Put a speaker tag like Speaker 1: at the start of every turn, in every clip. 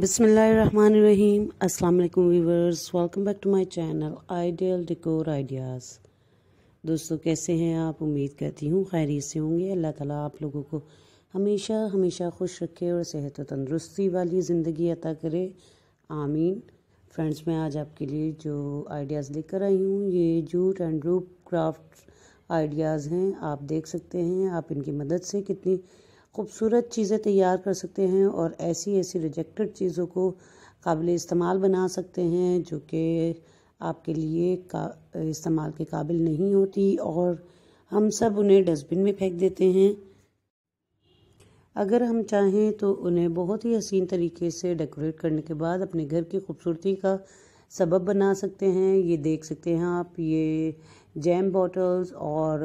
Speaker 1: बिसमीम अल्लाम viewers welcome back to my channel ideal decor ideas दोस्तों कैसे हैं आप उम्मीद करती हूँ खैरियत से होंगे अल्लाह ताला आप लोगों को हमेशा हमेशा खुश रखे और सेहत और तंदरुस्ती वाली ज़िंदगी अता करे आमीन फ्रेंड्स मैं आज आपके लिए जो आइडियाज़ लेकर आई हूँ ये jute and rope craft ideas हैं आप देख सकते हैं आप इनकी मदद से कितनी खूबसूरत चीज़ें तैयार कर सकते हैं और ऐसी ऐसी रिजेक्टेड चीज़ों को काबिल इस्तेमाल बना सकते हैं जो कि आपके लिए का इस्तेमाल के काबिल नहीं होती और हम सब उन्हें डस्टबिन में फेंक देते हैं अगर हम चाहें तो उन्हें बहुत ही हसीन तरीके से डेकोरेट करने के बाद अपने घर की खूबसूरती का सबब बना सकते हैं ये देख सकते हैं आप ये जैम बॉटल्स और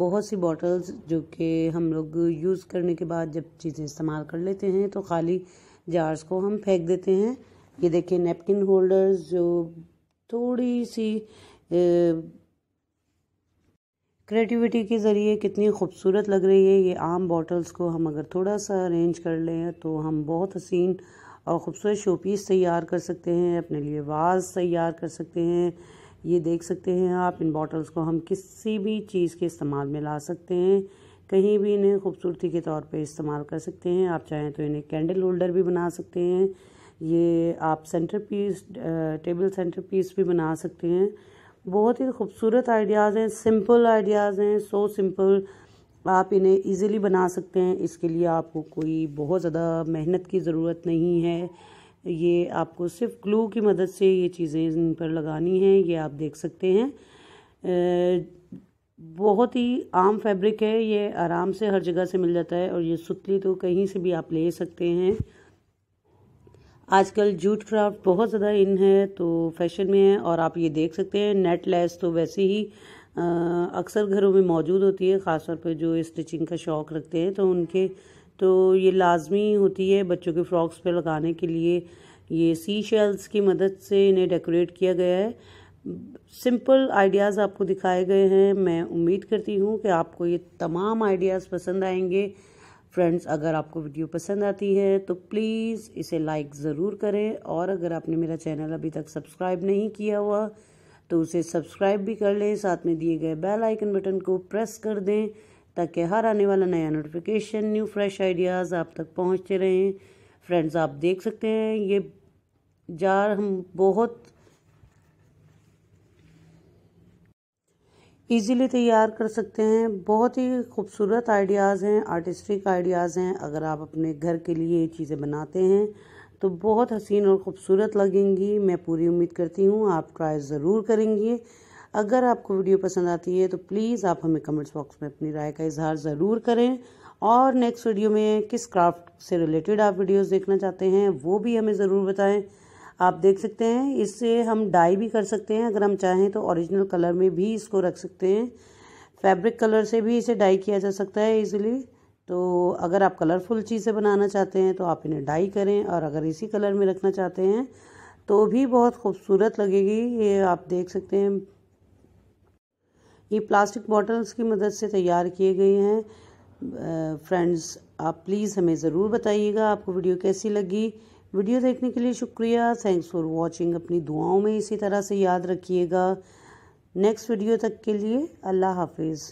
Speaker 1: बहुत सी बॉटल्स जो कि हम लोग यूज़ करने के बाद जब चीज़ें इस्तेमाल कर लेते हैं तो खाली जार्स को हम फेंक देते हैं ये देखिए नैपकिन होल्डर्स जो थोड़ी सी क्रिएटिविटी के ज़रिए कितनी खूबसूरत लग रही है ये आम बॉटल्स को हम अगर थोड़ा सा अरेंज कर लें तो हम बहुत हसीन और ख़ूबसूरत शोपीस तैयार कर सकते हैं अपने लिए वाज तैयार कर सकते हैं ये देख सकते हैं आप इन बॉटल्स को हम किसी भी चीज़ के इस्तेमाल में ला सकते हैं कहीं भी इन्हें खूबसूरती के तौर पे इस्तेमाल कर सकते हैं आप चाहें तो इन्हें कैंडल होल्डर भी बना सकते हैं ये आप centre piece table centre piece भी बना सकते हैं बहुत ही खूबसूरत आइडियाज़ हैं सिंपल आइडियाज़ हैं सो सिंपल आप इन्हें इजीली बना सकते हैं इसके लिए आपको कोई बहुत ज़्यादा मेहनत की ज़रूरत नहीं है ये आपको सिर्फ ग्लू की मदद से ये चीज़ें इन पर लगानी हैं ये आप देख सकते हैं बहुत ही आम फैब्रिक है ये आराम से हर जगह से मिल जाता है और ये सुतली तो कहीं से भी आप ले सकते हैं आजकल जूट क्राफ्ट बहुत ज़्यादा इन है तो फैशन में है और आप ये देख सकते हैं नेट लेस तो वैसे ही अक्सर घरों में मौजूद होती है ख़ासतौर पर जो स्टिचिंग का शौक़ रखते हैं तो उनके तो ये लाजमी होती है बच्चों के फ्रॉक्स पे लगाने के लिए ये सी शेल्स की मदद से इन्हें डेकोरेट किया गया है सिंपल आइडियाज़ आपको दिखाए गए हैं मैं उम्मीद करती हूँ कि आपको ये तमाम आइडियाज़ पसंद आएंगे फ्रेंड्स अगर आपको वीडियो पसंद आती है तो प्लीज़ इसे लाइक ज़रूर करें और अगर आपने मेरा चैनल अभी तक सब्सक्राइब नहीं किया हुआ तो उसे सब्सक्राइब भी कर लें साथ में दिए गए बेल आइकन बटन को प्रेस कर दें ताकि हर आने वाला नया नोटिफिकेशन न्यू फ्रेश आइडियाज़ आप तक पहुंचते रहें फ्रेंड्स आप देख सकते हैं ये जार हम बहुत इजीली तैयार कर सकते हैं बहुत ही खूबसूरत आइडियाज़ हैं आर्टिस्टिक आइडियाज़ हैं अगर आप अपने घर के लिए ये चीज़ें बनाते हैं तो बहुत हसीन और ख़ूबसूरत लगेंगी मैं पूरी उम्मीद करती हूँ आप ट्राई ज़रूर करेंगी अगर आपको वीडियो पसंद आती है तो प्लीज़ आप हमें कमेंट्स बॉक्स में अपनी राय का इजहार ज़रूर करें और नेक्स्ट वीडियो में किस क्राफ्ट से रिलेटेड आप वीडियोस देखना चाहते हैं वो भी हमें ज़रूर बताएं आप देख सकते हैं इससे हम डाई भी कर सकते हैं अगर हम चाहें तो ओरिजिनल कलर में भी इसको रख सकते हैं फैब्रिक कलर से भी इसे डाई किया जा सकता है इजीली तो अगर आप कलरफुल चीज़ें बनाना चाहते हैं तो आप इन्हें डाई करें और अगर इसी कलर में रखना चाहते हैं तो भी बहुत खूबसूरत लगेगी ये आप देख सकते हैं ये प्लास्टिक बॉटल्स की मदद से तैयार किए गए हैं फ्रेंड्स आप प्लीज़ हमें ज़रूर बताइएगा आपको वीडियो कैसी लगी वीडियो देखने के लिए शुक्रिया थैंक्स फॉर वॉचिंग अपनी दुआओं में इसी तरह से याद रखिएगा नेक्स्ट वीडियो तक के लिए अल्लाह हाफिज़